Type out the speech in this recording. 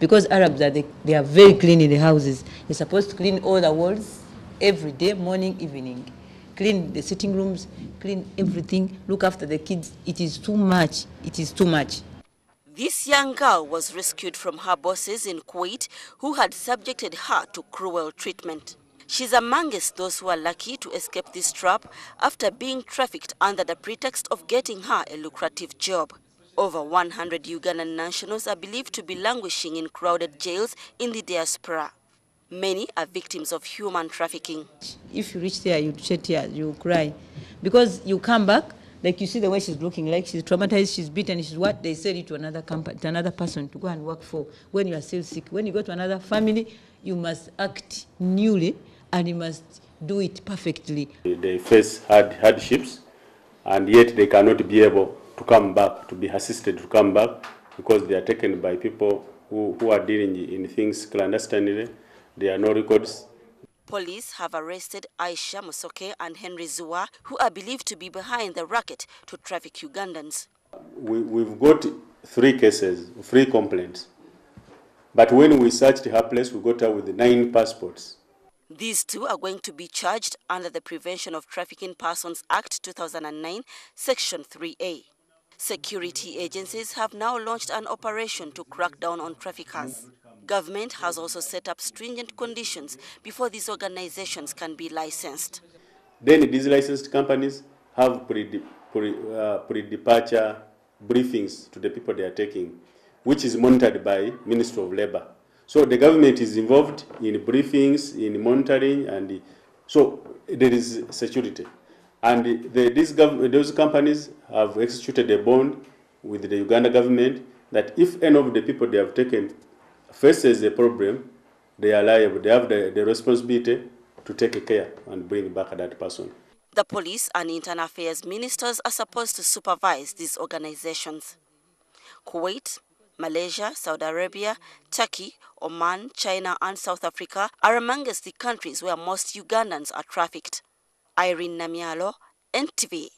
Because Arabs are they they are very clean in the houses. You're supposed to clean all the walls every day, morning, evening. Clean the sitting rooms, clean everything, look after the kids. It is too much. It is too much. This young girl was rescued from her bosses in Kuwait who had subjected her to cruel treatment. She's amongst those who are lucky to escape this trap after being trafficked under the pretext of getting her a lucrative job. Over 100 Ugandan nationals are believed to be languishing in crowded jails in the diaspora. Many are victims of human trafficking. If you reach there, you shed tears, you cry. Because you come back, like you see the way she's looking, like she's traumatized, she's beaten, she's what they sell it to another company, to another person to go and work for when you are still sick. When you go to another family, you must act newly and you must do it perfectly. They face hard hardships and yet they cannot be able to come back, to be assisted to come back because they are taken by people who, who are dealing in things clandestinely. There are no records. Police have arrested Aisha Musoke and Henry Zua, who are believed to be behind the racket to traffic Ugandans. We, we've got three cases, three complaints. But when we searched her place, we got her with nine passports. These two are going to be charged under the Prevention of Trafficking Persons Act 2009, Section 3A. Security agencies have now launched an operation to crack down on traffickers. Government has also set up stringent conditions before these organizations can be licensed. Then these licensed companies have pre-departure pre, uh, pre briefings to the people they are taking, which is monitored by Ministry of Labor. So the government is involved in briefings, in monitoring, and so there is security. And the, these those companies have executed a bond with the Uganda government that if any of the people they have taken faces a problem, they are liable. They have the, the responsibility to take care and bring back that person. The police and internal affairs ministers are supposed to supervise these organizations. Kuwait, Malaysia, Saudi Arabia, Turkey, Oman, China and South Africa are amongst the countries where most Ugandans are trafficked. Irene Namialo, NTV.